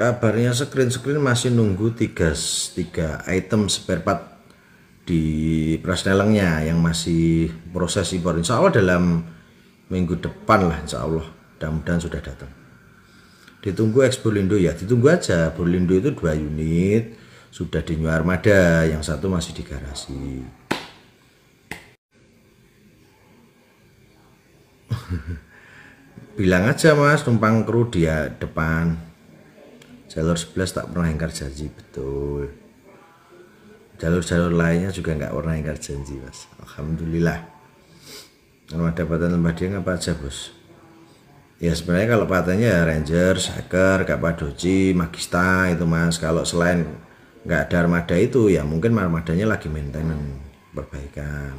kabarnya screen-screen masih nunggu tiga, tiga item spare part di Prasnelengnya yang masih proses impor insya Allah dalam minggu depan lah insya Allah mudah-mudahan sudah datang ditunggu ekspor Lindo ya ditunggu aja Borlindo itu dua unit sudah di New Armada yang satu masih di garasi bilang aja mas numpang kru dia depan jalur 11 tak pernah ingkar janji betul jalur-jalur lainnya juga enggak pernah ingkar janji mas Alhamdulillah rumah dapatan lembah dia apa aja bos ya sebenarnya kalau patennya ya Ranger, Saker, Kapadoci, Magista itu mas kalau selain nggak ada armada itu ya mungkin armadanya lagi maintenance perbaikan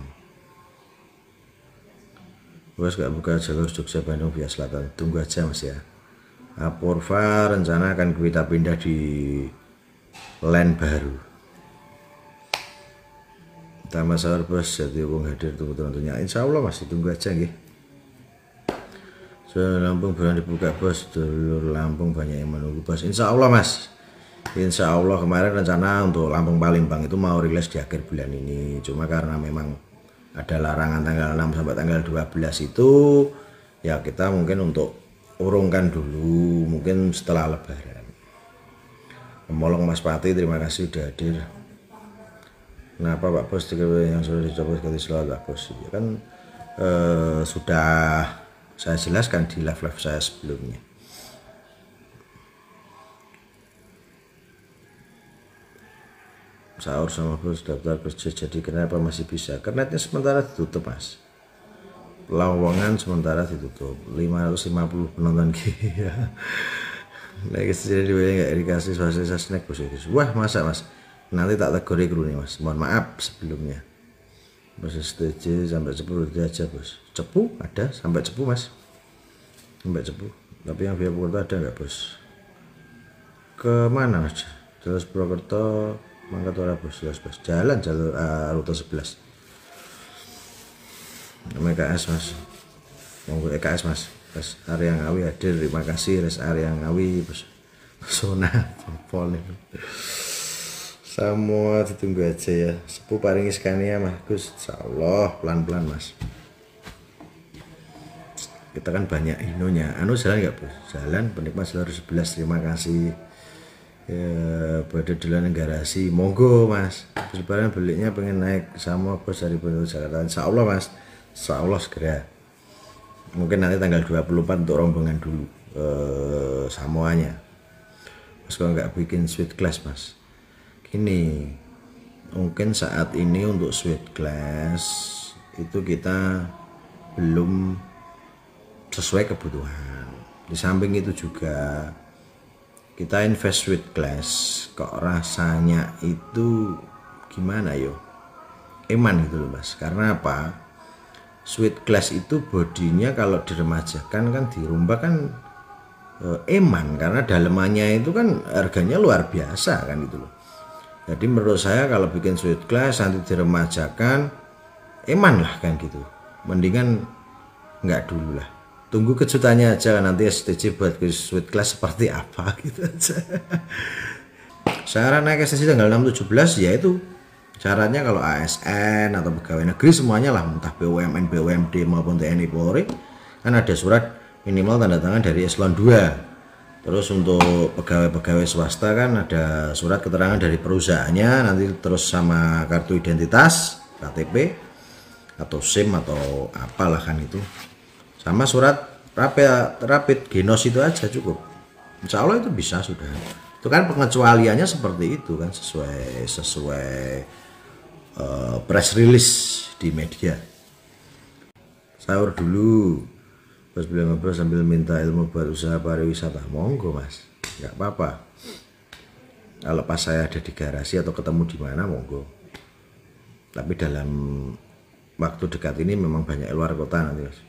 bos gak buka jalur Jogja Bandung via selatan tunggu aja mas ya Apurva rencana akan kita pindah di land baru. Tama sahur bos jadi wong hadir tunggu tentunya. Insya Allah masih tunggu aja nggih. So, Lampung bulan dibuka bos, dulur Lampung banyak yang menunggu bos. Insya Allah mas, Insya Allah kemarin rencana untuk Lampung Palembang itu mau rilis di akhir bulan ini. Cuma karena memang ada larangan tanggal 6 sampai tanggal 12 itu, ya kita mungkin untuk urungkan dulu mungkin setelah lebaran Molong Mas Pati terima kasih sudah hadir kenapa Pak Bos yang sudah dicoba sekali selalu Pak Bos ya kan eh, sudah saya jelaskan di live live saya sebelumnya sahur sama bos daftar kerja jadi kenapa masih bisa karena sementara ditutup mas lowongan sementara ditutup 550 penonton gila lagi sini dibayar nggak dikasih fasilitas snack bos wah masa mas nanti tak tegur kru nih mas mohon maaf sebelumnya masih setuju sampai cepu udah aja bos cepu ada sampai cepu mas sampai cepu tapi yang via Purwokerto ada nggak bos kemana mas jalur Purwokerto Mangkat ora bos, bos, bos. Jalan jalur uh, rute sebelas nama EKS mas monggo EKS eh, mas Res area Ngawi hadir terima kasih Res area Ngawi bos pesona pol semua ditunggu aja ya sepuh paringi ya mas Gus insyaallah pelan-pelan mas kita kan banyak inonya anu jalan nggak bos jalan penikmat selalu sebelas terima kasih ya, berada negara garasi monggo mas terus belinya pengen naik sama bos dari Bandung Jakarta insya Allah mas insya Allah segera mungkin nanti tanggal 24 untuk rombongan dulu eh, Samoanya mas kalau nggak bikin sweet glass mas gini mungkin saat ini untuk sweet glass itu kita belum sesuai kebutuhan di samping itu juga kita invest sweet glass kok rasanya itu gimana yo eman gitu loh mas karena apa sweet glass itu bodinya kalau diremajakan kan dirumba kan eh, eman karena dalemannya itu kan harganya luar biasa kan itu loh jadi menurut saya kalau bikin sweet glass nanti diremajakan eman lah kan gitu mendingan nggak dulu lah tunggu kejutannya aja nanti STC buat sweet glass seperti apa gitu aja saya naik STC tanggal 6 17 ya itu Caranya kalau ASN atau pegawai negeri semuanya lah, entah BUMN, BUMD maupun TNI Polri, kan ada surat minimal tanda tangan dari eselon 2. Terus untuk pegawai-pegawai swasta kan ada surat keterangan dari perusahaannya, nanti terus sama kartu identitas, KTP, atau SIM atau apalah kan itu. Sama surat rapid, rapid genos itu aja cukup. Insya Allah itu bisa sudah itu kan pengecualiannya seperti itu kan sesuai sesuai Eh, press release di media sahur dulu terus beliau ngobrol sambil minta ilmu buat usaha pariwisata monggo mas nggak apa-apa kalau pas saya ada di garasi atau ketemu di mana monggo tapi dalam waktu dekat ini memang banyak luar kota nanti mas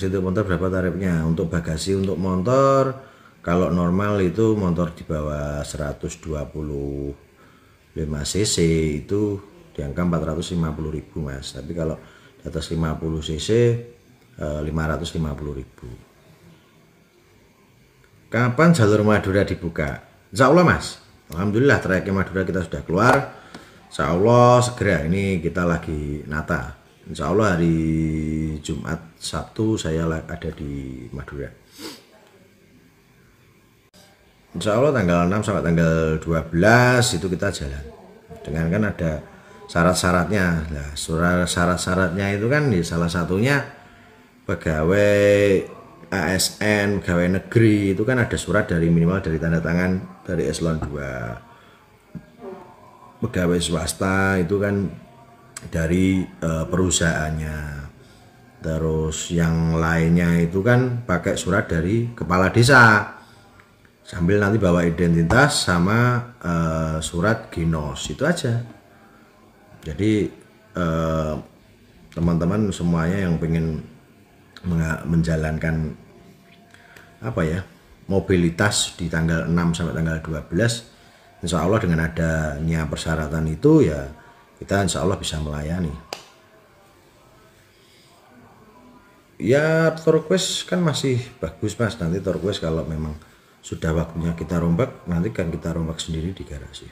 itu motor berapa tarifnya untuk bagasi untuk motor kalau normal itu motor di bawah 120 5 cc itu di angka 450 ribu mas tapi kalau di atas 50 cc 550 ribu kapan jalur Madura dibuka Insya Allah mas Alhamdulillah trayeknya Madura kita sudah keluar Insya Allah segera ini kita lagi nata Insya Allah hari Jumat Sabtu saya ada di Madura Insya Allah tanggal 6 sampai tanggal 12 itu kita jalan dengan kan ada syarat-syaratnya nah, syarat-syaratnya itu kan di ya salah satunya pegawai ASN pegawai negeri itu kan ada surat dari minimal dari tanda tangan dari eselon 2 pegawai swasta itu kan dari uh, perusahaannya terus yang lainnya itu kan pakai surat dari kepala desa sambil nanti bawa identitas sama uh, surat ginos itu aja jadi eh, teman-teman uh, semuanya yang pengen menjalankan apa ya mobilitas di tanggal 6 sampai tanggal 12 Insya Allah dengan adanya persyaratan itu ya kita insya Allah bisa melayani ya turquoise kan masih bagus mas nanti turquoise kalau memang sudah waktunya kita rombak nanti kan kita rombak sendiri di garasi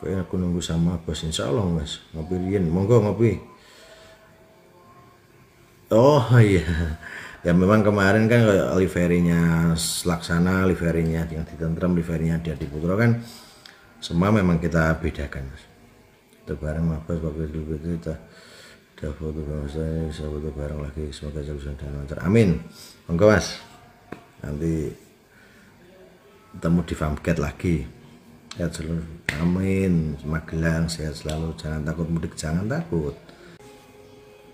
oke aku nunggu sama bos insya Allah mas ngopi monggo ngopi oh iya ya memang kemarin kan liverinya laksana liverinya yang di tentram liverinya dia di putra kan semua memang kita bedakan mas itu bareng mabes waktu itu kita udah foto bangsa bisa foto bareng lagi semoga solusi dan lancar amin monggo mas nanti ketemu di Famket lagi sehat selalu amin Magelang sehat selalu jangan takut mudik jangan takut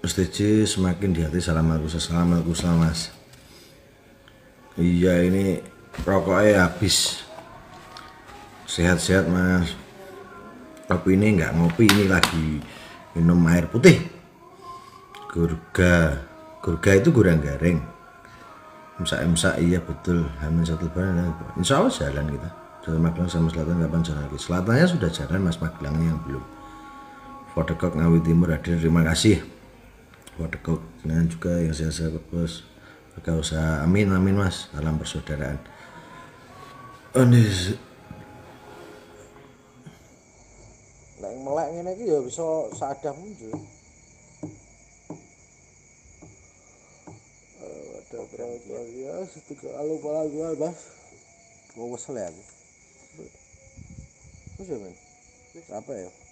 STJ semakin di hati salam aku salam aku mas iya ini rokoknya habis sehat-sehat mas tapi ini enggak ngopi ini lagi minum air putih gurga gurga itu gurang garing Musa-Musa iya betul hamin satu bulan iya, insya Allah jalan kita dari Magelang sama Selatan kapan jalan lagi Selatannya sudah jalan Mas Magelangnya yang belum Vodekok Ngawi Timur hadir terima kasih Vodekok dan juga yang saya saya bos Gak usah amin amin mas dalam persaudaraan Onis Neng melek ini ya bisa seadah muncul Kalau tuan dia kalau para jual bas, gua seleb. Macam mana? Apa ya?